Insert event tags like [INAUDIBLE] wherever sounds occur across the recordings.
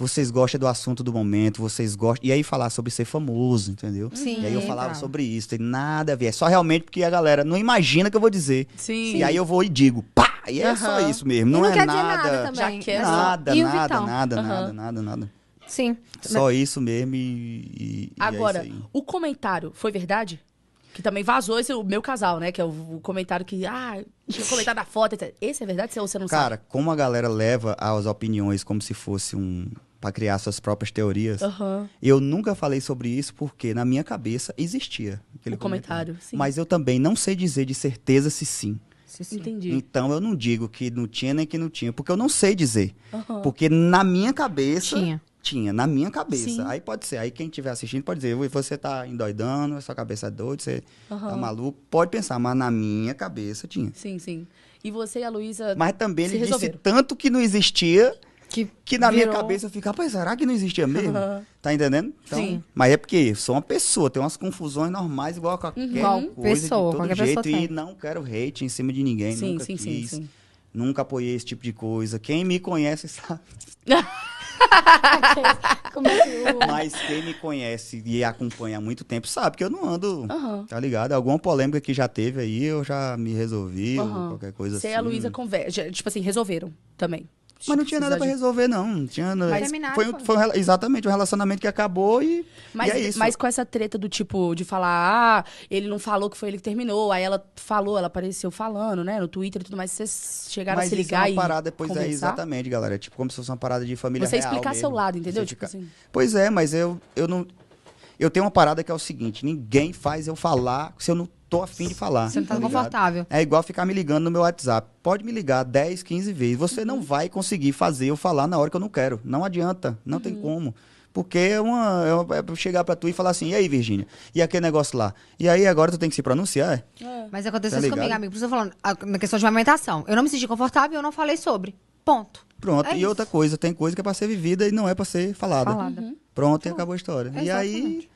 vocês gostam do assunto do momento, vocês gostam. E aí falar sobre ser famoso, entendeu? Sim. E aí eu tá. falava sobre isso, tem nada a ver. É só realmente porque a galera não imagina que eu vou dizer. Sim. E aí eu vou e digo, pá! E é uhum. só isso mesmo. Não, não é nada. nada nada, e nada, nada, uhum. nada, nada, nada. Sim. Só Mas... isso mesmo e. e é Agora, é o comentário foi verdade? Que também vazou esse, o meu casal, né? Que é o, o comentário que. Ah, tinha [LAUGHS] comentado a foto. Etc. Esse é verdade ou você não Cara, sabe? Cara, como a galera leva as opiniões como se fosse um, para criar suas próprias teorias. Uhum. Eu nunca falei sobre isso porque na minha cabeça existia aquele o comentário. comentário. Mas eu também não sei dizer de certeza se sim. Se sim. Entendi. Então eu não digo que não tinha nem que não tinha, porque eu não sei dizer. Uhum. Porque na minha cabeça tinha. Tinha, na minha cabeça. Sim. Aí pode ser. Aí quem estiver assistindo pode dizer, você tá endoidando, sua cabeça é doida, você uhum. tá maluco. Pode pensar, mas na minha cabeça tinha. Sim, sim. E você e a Luísa. Mas também ele resolveram. disse tanto que não existia que, que na virou... minha cabeça eu fico, rapaz, será que não existia mesmo? Uhum. Tá entendendo? Então, Sim. Mas é porque eu sou uma pessoa, tem umas confusões normais igual a qualquer uhum. coisa, pessoa, de todo jeito, e não quero hate em cima de ninguém, sim, nunca sim, quis, sim, nunca apoiei esse tipo de coisa. Quem me conhece [LAUGHS] sabe. [LAUGHS] É mas quem me conhece e acompanha há muito tempo sabe que eu não ando, uhum. tá ligado? Alguma polêmica que já teve aí, eu já me resolvi, uhum. qualquer coisa Você assim. Você e a assim. Luísa conversam, tipo assim, resolveram também. Mas não tinha nada para resolver, não. não tinha nada. Mas foi, foi, foi, exatamente um relacionamento que acabou e, mas, e é isso. Mas com essa treta do tipo de falar, ah, ele não falou que foi ele que terminou, aí ela falou, ela apareceu falando, né, no Twitter e tudo mais, vocês chegaram mas a se ligar isso é uma parada, pois é, conversar? é, exatamente, galera. É tipo, como se fosse uma parada de família Você real explicar mesmo. seu lado, entendeu? Tipo assim. Pois é, mas eu, eu não eu tenho uma parada que é o seguinte: ninguém faz eu falar se eu não tô afim de falar. Você não tá, tá confortável. É igual ficar me ligando no meu WhatsApp. Pode me ligar 10, 15 vezes. Você uhum. não vai conseguir fazer eu falar na hora que eu não quero. Não adianta. Não uhum. tem como. Porque é, é uma. É chegar pra tu e falar assim, e aí, Virgínia? E aquele negócio lá? E aí agora tu tem que se pronunciar? É. é. Mas aconteceu tá isso comigo, amigo. Por isso eu falando, na questão de alimentação. Eu não me senti confortável, eu não falei sobre. Ponto. Pronto. É e isso. outra coisa, tem coisa que é pra ser vivida e não é pra ser falada. falada. Uhum. Pronto, e acabou a história. É e aí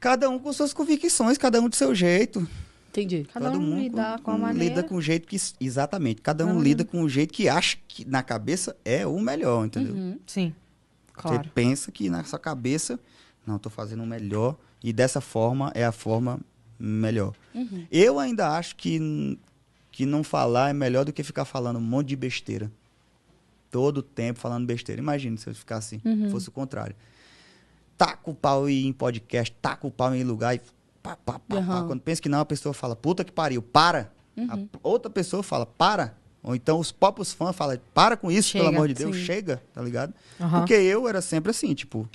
Cada um com suas convicções, cada um do seu jeito. Entendi. Cada Todo um lida com, com a maneira. Lida com o jeito que. Exatamente. Cada um uhum. lida com o jeito que acha que na cabeça é o melhor, entendeu? Uhum. Sim. Claro. Você pensa que na sua cabeça, não, estou fazendo o melhor e dessa forma é a forma melhor. Uhum. Eu ainda acho que, que não falar é melhor do que ficar falando um monte de besteira. Todo tempo falando besteira. Imagina se eu ficar assim, uhum. fosse o contrário taca tá o pau em podcast, taca tá o pau em lugar e pá, pá, pá, uhum. pá. Quando pensa que não, a pessoa fala, puta que pariu, para. Uhum. outra pessoa fala, para. Ou então os próprios fãs falam, para com isso, chega, pelo amor de Deus, sim. chega, tá ligado? Uhum. Porque eu era sempre assim, tipo,